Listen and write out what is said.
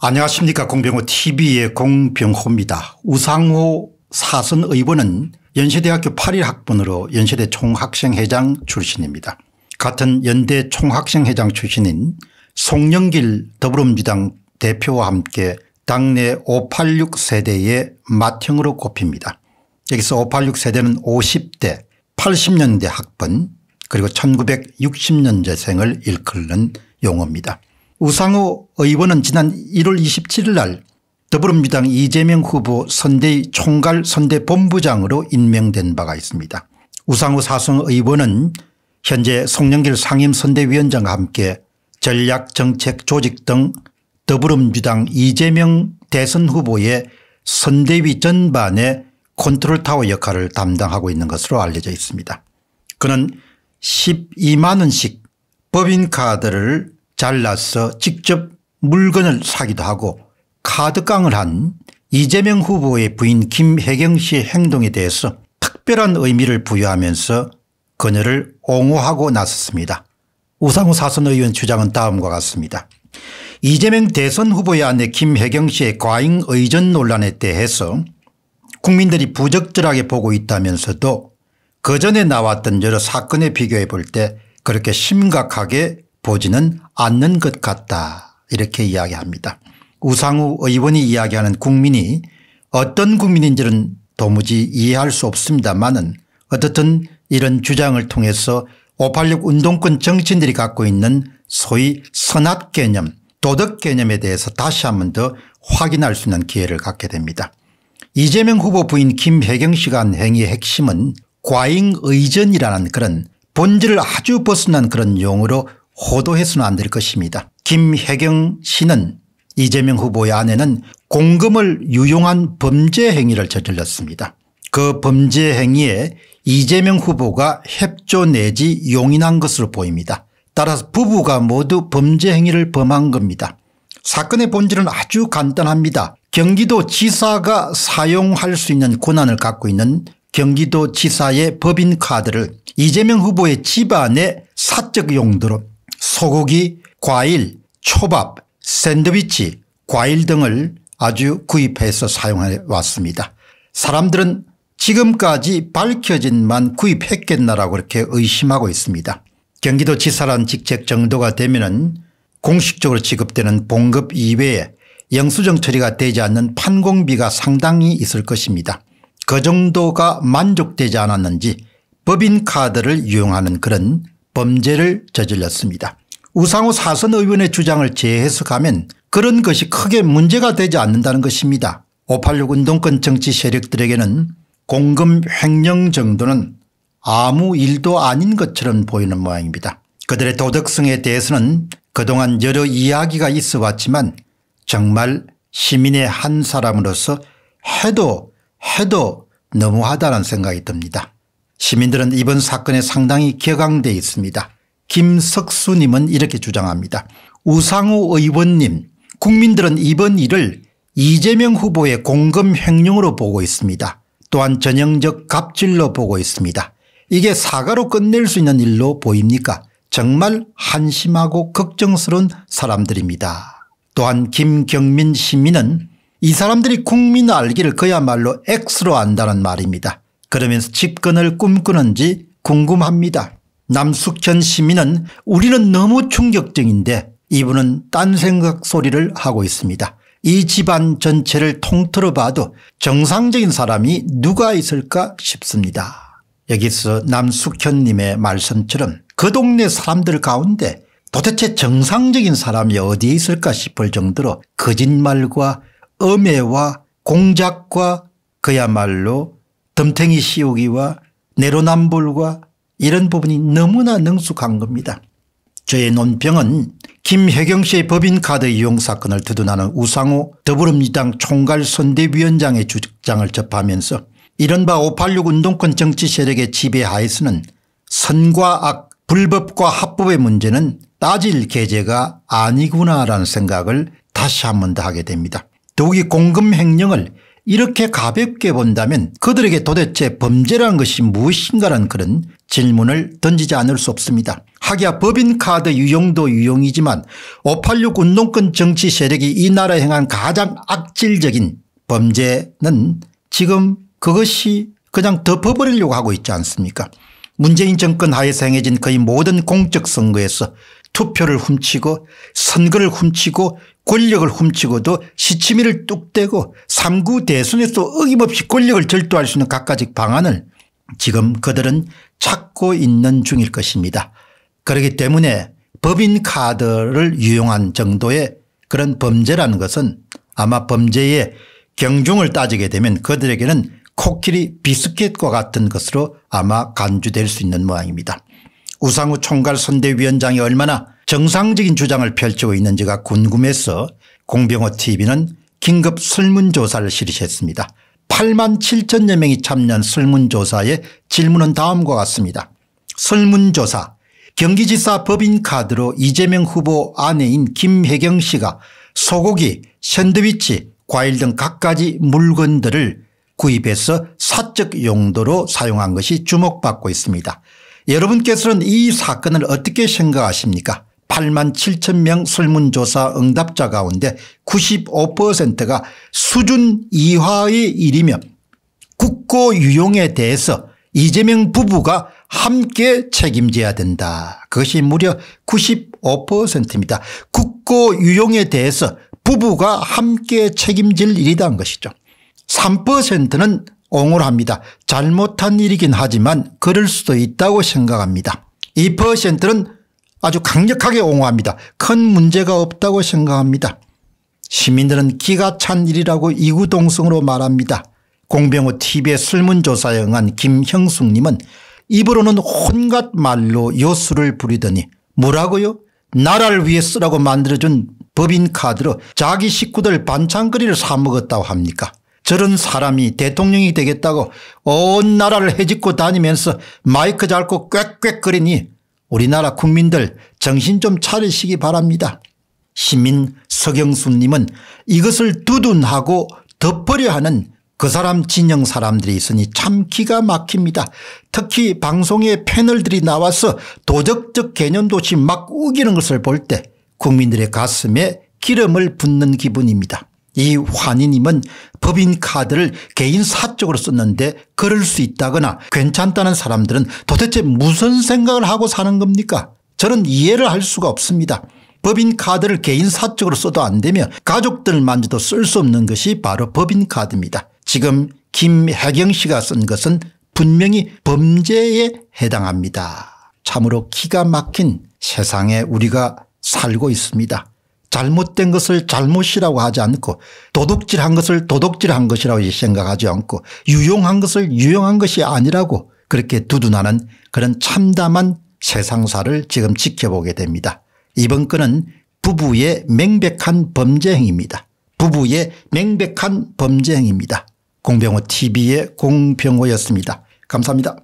안녕하십니까 공병호 tv의 공병호입니다. 우상호 사선 의원은 연세대학교 8일 학번으로 연세대 총학생회장 출신입니다. 같은 연대 총학생회장 출신인 송영길 더불어민주당 대표와 함께 당내 586 세대의 맏형으로 꼽힙니다. 여기서 586 세대는 50대 80년대 학번 그리고 1960년대생을 일컫는 용어입니다. 우상호 의원은 지난 1월 27일 날 더불어민주당 이재명 후보 선대위 총괄 선대본부장으로 임명된 바가 있습니다. 우상호 사성 의원은 현재 송영길 상임선대위원장과 함께 전략정책조직 등 더불어민주당 이재명 대선 후보의 선대위 전반의 컨트롤타워 역할을 담당하고 있는 것으로 알려져 있습니다. 그는 12만 원씩 법인카드를 잘라서 직접 물건을 사기도 하고 카드깡을 한 이재명 후보의 부인 김혜경 씨의 행동에 대해서 특별한 의미를 부여하면서 그녀를 옹호하고 나섰습니다. 우상호 사선 의원 주장은 다음과 같습니다. 이재명 대선 후보의 아내 김혜경 씨의 과잉 의전 논란에 대해서 국민들이 부적절하게 보고 있다면서도 그전에 나왔던 여러 사건에 비교해 볼 때 그렇게 심각하게 보지는 않는 것 같다 이렇게 이야기합니다. 우상우 의원이 이야기하는 국민이 어떤 국민인지는 도무지 이해할 수 없습니다만은 어떻든 이런 주장을 통해서 586 운동권 정치인들이 갖고 있는 소위 선악 개념 도덕 개념에 대해서 다시 한 번 더 확인할 수 있는 기회를 갖게 됩니다. 이재명 후보 부인 김혜경 씨가 한 행위의 핵심은 과잉 의전이라는 그런 본질을 아주 벗어난 그런 용어로 호도해서는 안 될 것입니다. 김혜경 씨는 이재명 후보의 아내는 공금을 유용한 범죄 행위를 저질렀습니다. 그 범죄 행위에 이재명 후보가 협조 내지 용인한 것으로 보입니다. 따라서 부부가 모두 범죄 행위를 범한 겁니다. 사건의 본질은 아주 간단합니다. 경기도 지사가 사용할 수 있는 권한을 갖고 있는 경기도 지사의 법인카드를 이재명 후보의 집안의 사적 용도로 소고기, 과일, 초밥, 샌드위치, 과일 등을 아주 구입해서 사용해 왔습니다. 사람들은 지금까지 밝혀진만 구입했겠나라고 그렇게 의심하고 있습니다. 경기도지사란 직책 정도가 되면 공식적으로 지급되는 봉급 이외에 영수증 처리가 되지 않는 판공비가 상당히 있을 것입니다. 그 정도가 만족되지 않았는지 법인카드를 이용하는 그런 범죄를 저질렀습니다. 우상호 사선 의원의 주장을 재해석하면 그런 것이 크게 문제가 되지 않는다는 것입니다. 586 운동권 정치 세력들에게는 공금 횡령 정도는 아무 일도 아닌 것처럼 보이는 모양입니다. 그들의 도덕성에 대해서는 그동안 여러 이야기가 있어 왔지만 정말 시민의 한 사람으로서 해도 해도 너무하다는 생각이 듭니다. 시민들은 이번 사건에 상당히 격앙돼 있습니다. 김석수님은 이렇게 주장합니다. 우상호 의원님 국민들은 이번 일을 이재명 후보의 공금 횡령으로 보고 있습니다. 또한 전형적 갑질로 보고 있습니다. 이게 사과로 끝낼 수 있는 일로 보입니까 정말 한심하고 걱정스러운 사람들입니다. 또한 김경민 시민은 이 사람들이 국민 알기를 그야말로 X로 안다는 말입니다. 그러면서 집권을 꿈꾸는지 궁금합니다. 남숙현 시민은 우리는 너무 충격적인데 이분은 딴 생각 소리를 하고 있습니다. 이 집안 전체를 통틀어 봐도 정상적인 사람이 누가 있을까 싶습니다. 여기서 남숙현님의 말씀처럼 그 동네 사람들 가운데 도대체 정상적인 사람이 어디에 있을까 싶을 정도로 거짓말과 엄해와 공작과 그야말로 덤탱이 씌우기와 내로남불과 이런 부분이 너무나 능숙한 겁니다. 저의 논평은 김혜경 씨의 법인카드 이용 사건을 두둔하는 우상호 더불어민주당 총괄선대위원장의 주장을 접하면서 이른바 586 운동권 정치 세력의 지배하에서는 선과 악, 불법과 합법의 문제는 따질 계제가 아니구나라는 생각을 다시 한 번 더 하게 됩니다. 더욱이 공금 횡령을 이렇게 가볍게 본다면 그들에게 도대체 범죄란 것이 무엇인가란 그런 질문을 던지지 않을 수 없습니다. 하기야 법인카드 유용도 유용이지만 586 운동권 정치 세력이 이 나라에 행한 가장 악질적인 범죄는 지금 그것이 그냥 덮어버리려고 하고 있지 않습니까 문재인 정권 하에서 행해진 거의 모든 공적 선거에서 투표를 훔치고 선거를 훔치고 권력을 훔치고도 시치미를 뚝대고 3구 대선에서 어김없이 권력을 절도할 수 있는 각가지 방안을 지금 그들은 찾고 있는 중일 것입니다. 그렇기 때문에 법인 카드를 유용한 정도의 그런 범죄라는 것은 아마 범죄의 경중을 따지게 되면 그들에게는 코끼리 비스켓과 같은 것으로 아마 간주될 수 있는 모양입니다. 우상우 총괄 선대위원장이 얼마나 정상적인 주장을 펼치고 있는지가 궁금해서 공병호 tv는 긴급 설문조사를 실시했습니다. 8만 7천여 명이 참여한 설문조사에 질문은 다음과 같습니다. 설문조사 경기지사 법인카드로 이재명 후보 아내인 김혜경 씨가 소고기 샌드위치 과일 등 갖가지 물건들을 구입해서 사적 용도로 사용한 것이 주목받고 있습니다. 여러분께서는 이 사건을 어떻게 생각하십니까 8만 7천 명 설문조사 응답자 가운데 95%가 수준 이하의 일이며 국고 유용에 대해서 이재명 부부가 함께 책임져야 된다. 그것이 무려 95%입니다. 국고 유용에 대해서 부부가 함께 책임질 일이다 한 것이죠. 3%는 옹호합니다. 잘못한 일이긴 하지만 그럴 수도 있다고 생각합니다. 2%는 아주 강력하게 옹호합니다. 큰 문제가 없다고 생각합니다. 시민들은 기가 찬 일이라고 이구동성으로 말합니다. 공병호 tv의 설문조사에 응한 김형숙님은 입으로는 혼갓 말로 요술을 부리더니 뭐라고요? 나라를 위해 쓰라고 만들어준 법인카드로 자기 식구들 반찬거리를 사먹었다고 합니까? 저런 사람이 대통령이 되겠다고 온 나라를 헤집고 다니면서 마이크 잡고 꽥꽥거리니 우리나라 국민들 정신 좀 차리시기 바랍니다. 시민 서경수님은 이것을 두둔하고 덮으려 하는 그 사람 진영 사람들이 있으니 참 기가 막힙니다. 특히 방송에 패널들이 나와서 도적적 개념도시 막 우기는 것을 볼 때 국민들의 가슴에 기름을 붓는 기분입니다. 이 환인님은 법인 카드를 개인 사적으로 썼는데 그럴 수 있다거나 괜찮다는 사람들은 도대체 무슨 생각을 하고 사는 겁니까? 저는 이해를 할 수가 없습니다. 법인 카드를 개인 사적으로 써도 안 되며 가족들 만져도 쓸 수 없는 것이 바로 법인 카드입니다. 지금 김혜경 씨가 쓴 것은 분명히 범죄에 해당합니다. 참으로 기가 막힌 세상에 우리가 살고 있습니다. 잘못된 것을 잘못이라고 하지 않고 도둑질한 것을 도둑질한 것이라고 생각하지 않고 유용한 것을 유용한 것이 아니라고 그렇게 두둔하는 그런 참담한 세상사를 지금 지켜보게 됩니다. 이번 건은 부부의 명백한 범죄 행위입니다. 부부의 명백한 범죄 행위입니다. 공병호 tv의 공병호였습니다. 감사합니다.